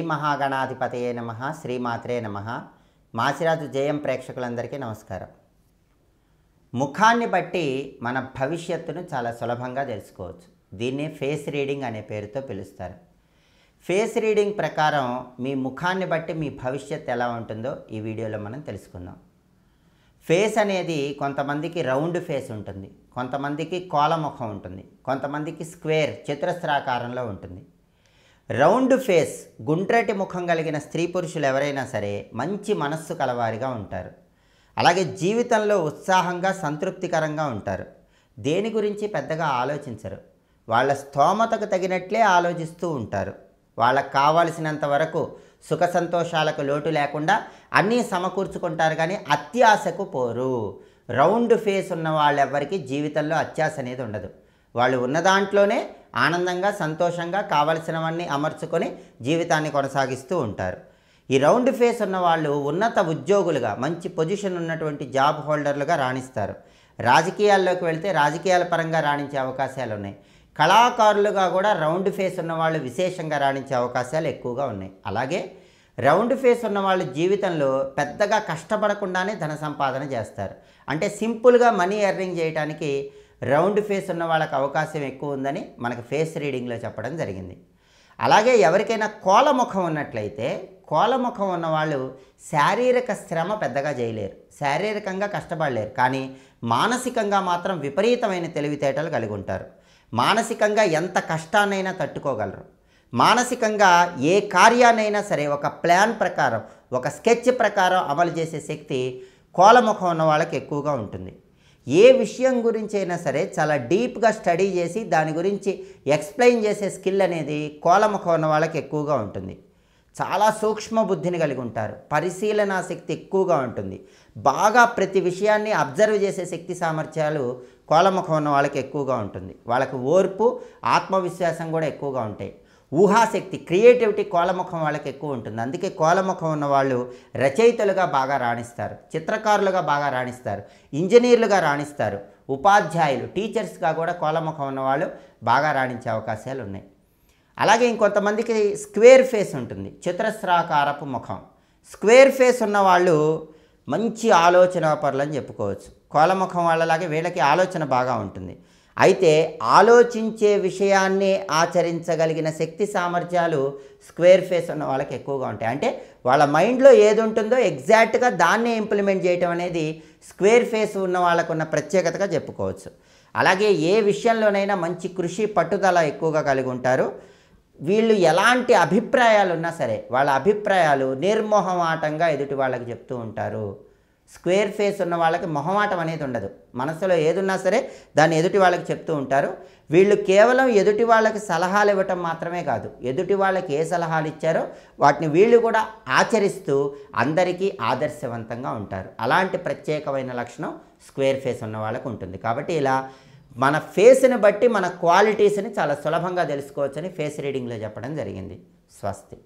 శ్రీ మహాగణాధిపతయే నమ శ్రీమాత్రే నమ మాసిరాజు జయం ప్రేక్షకులందరికీ నమస్కారం ముఖాన్ని బట్టి మన భవిష్యత్తును చాలా సులభంగా తెలుసుకోవచ్చు దీన్ని ఫేస్ రీడింగ్ అనే పేరుతో పిలుస్తారు ఫేస్ రీడింగ్ ప్రకారం మీ ముఖాన్ని బట్టి మీ భవిష్యత్ ఎలా ఉంటుందో ఈ వీడియోలో మనం తెలుసుకుందాం ఫేస్ అనేది కొంతమందికి రౌండ్ ఫేస్ ఉంటుంది కొంతమందికి కోలముఖం ఉంటుంది కొంతమందికి స్క్వేర్ చతురస్రాకారంలో ఉంటుంది రౌండ్ ఫేస్ గుండ్రటి ముఖం కలిగిన స్త్రీ పురుషులు ఎవరైనా సరే మంచి మనస్సు కలవారిగా ఉంటారు అలాగే జీవితంలో ఉత్సాహంగా సంతృప్తికరంగా ఉంటారు దేని గురించి పెద్దగా ఆలోచించరు వాళ్ళ స్తోమతకు తగినట్లే ఆలోచిస్తూ ఉంటారు వాళ్ళకు కావాల్సినంత వరకు సుఖ సంతోషాలకు లోటు లేకుండా అన్నీ సమకూర్చుకుంటారు కానీ అత్యాశకు పోరు రౌండ్ ఫేస్ ఉన్న వాళ్ళెవ్వరికీ జీవితంలో అత్యాశ అనేది ఉండదు వాళ్ళు ఉన్న దాంట్లోనే ఆనందంగా సంతోషంగా కావలసినవన్నీ అమర్చుకొని జీవితాన్ని కొనసాగిస్తూ ఉంటారు ఈ రౌండ్ ఫేస్ ఉన్న వాళ్ళు ఉన్నత ఉద్యోగులుగా మంచి పొజిషన్ ఉన్నటువంటి జాబ్ హోల్డర్లుగా రాణిస్తారు రాజకీయాల్లోకి వెళ్తే రాజకీయాల పరంగా రాణించే అవకాశాలు ఉన్నాయి కళాకారులుగా కూడా రౌండ్ ఫేస్ ఉన్నవాళ్ళు విశేషంగా రాణించే అవకాశాలు ఎక్కువగా ఉన్నాయి అలాగే రౌండ్ ఫేస్ ఉన్న జీవితంలో పెద్దగా కష్టపడకుండానే ధన సంపాదన చేస్తారు అంటే సింపుల్గా మనీ ఎర్నింగ్ చేయడానికి రౌండ్ ఫేస్ ఉన్న వాళ్ళకి అవకాశం ఎక్కువ ఉందని మనకు ఫేస్ రీడింగ్లో చెప్పడం జరిగింది అలాగే ఎవరికైనా కోలముఖం ఉన్నట్లయితే కోలముఖం ఉన్న వాళ్ళు శారీరక శ్రమ పెద్దగా చేయలేరు శారీరకంగా కష్టపడలేరు కానీ మానసికంగా మాత్రం విపరీతమైన తెలివితేటలు కలిగి ఉంటారు మానసికంగా ఎంత కష్టాన్నైనా తట్టుకోగలరు మానసికంగా ఏ కార్యానైనా సరే ఒక ప్లాన్ ప్రకారం ఒక స్కెచ్ ప్రకారం అమలు చేసే శక్తి కోలముఖం ఉన్న వాళ్ళకి ఎక్కువగా ఉంటుంది ఏ విషయం గురించి అయినా సరే చాలా డీప్గా స్టడీ చేసి దాని గురించి ఎక్స్ప్లెయిన్ చేసే స్కిల్ అనేది కోలముఖ ఉన్న వాళ్ళకి ఎక్కువగా ఉంటుంది చాలా సూక్ష్మ బుద్ధిని కలిగి ఉంటారు పరిశీలనా శక్తి ఎక్కువగా ఉంటుంది బాగా ప్రతి విషయాన్ని అబ్జర్వ్ చేసే శక్తి సామర్థ్యాలు కోలముఖం ఉన్న వాళ్ళకి ఎక్కువగా ఉంటుంది వాళ్ళకి ఓర్పు ఆత్మవిశ్వాసం కూడా ఎక్కువగా ఉంటాయి ఊహాశక్తి క్రియేటివిటీ కోలముఖం వాళ్ళకి ఎక్కువ ఉంటుంది అందుకే కోలముఖం ఉన్న వాళ్ళు రచయితలుగా బాగా రాణిస్తారు చిత్రకారులుగా బాగా రాణిస్తారు ఇంజనీర్లుగా రాణిస్తారు ఉపాధ్యాయులు టీచర్స్గా కూడా కోలముఖం ఉన్నవాళ్ళు బాగా రాణించే అవకాశాలు ఉన్నాయి అలాగే ఇంకొంతమందికి స్క్వేర్ ఫేస్ ఉంటుంది చిత్రస్రాకారపు ముఖం స్క్వేర్ ఫేస్ ఉన్న వాళ్ళు మంచి ఆలోచన పరులు అని చెప్పుకోవచ్చు కోలముఖం వాళ్ళలాగే వీళ్ళకి ఆలోచన బాగా ఉంటుంది అయితే ఆలోచించే విషయాన్ని ఆచరించగలిగిన శక్తి సామర్థ్యాలు స్క్వేర్ ఫేస్ ఉన్న వాళ్ళకి ఎక్కువగా ఉంటాయి అంటే వాళ్ళ మైండ్లో ఏది ఉంటుందో ఎగ్జాక్ట్గా దాన్నే ఇంప్లిమెంట్ చేయటం అనేది స్క్వేర్ ఫేస్ ఉన్న వాళ్ళకు ఉన్న ప్రత్యేకతగా చెప్పుకోవచ్చు అలాగే ఏ విషయంలోనైనా మంచి కృషి పట్టుదల ఎక్కువగా కలిగి ఉంటారు వీళ్ళు ఎలాంటి అభిప్రాయాలు ఉన్నా సరే వాళ్ళ అభిప్రాయాలు నిర్మోహమాటంగా ఎదుటి వాళ్ళకి చెప్తూ ఉంటారు స్క్వేర్ ఫేస్ ఉన్న వాళ్ళకి మొహమాటం అనేది ఉండదు మనసులో ఏదున్నా సరే దాన్ని ఎదుటి వాళ్ళకి చెప్తూ ఉంటారు వీళ్ళు కేవలం ఎదుటి వాళ్ళకి సలహాలు ఇవ్వటం మాత్రమే కాదు ఎదుటి వాళ్ళకి ఏ సలహాలు ఇచ్చారో వాటిని వీళ్ళు కూడా ఆచరిస్తూ అందరికీ ఆదర్శవంతంగా ఉంటారు అలాంటి ప్రత్యేకమైన లక్షణం స్క్వేర్ ఫేస్ ఉన్న వాళ్ళకు ఉంటుంది కాబట్టి ఇలా మన ఫేస్ని బట్టి మన క్వాలిటీస్ని చాలా సులభంగా తెలుసుకోవచ్చని ఫేస్ రీడింగ్లో చెప్పడం జరిగింది స్వస్తి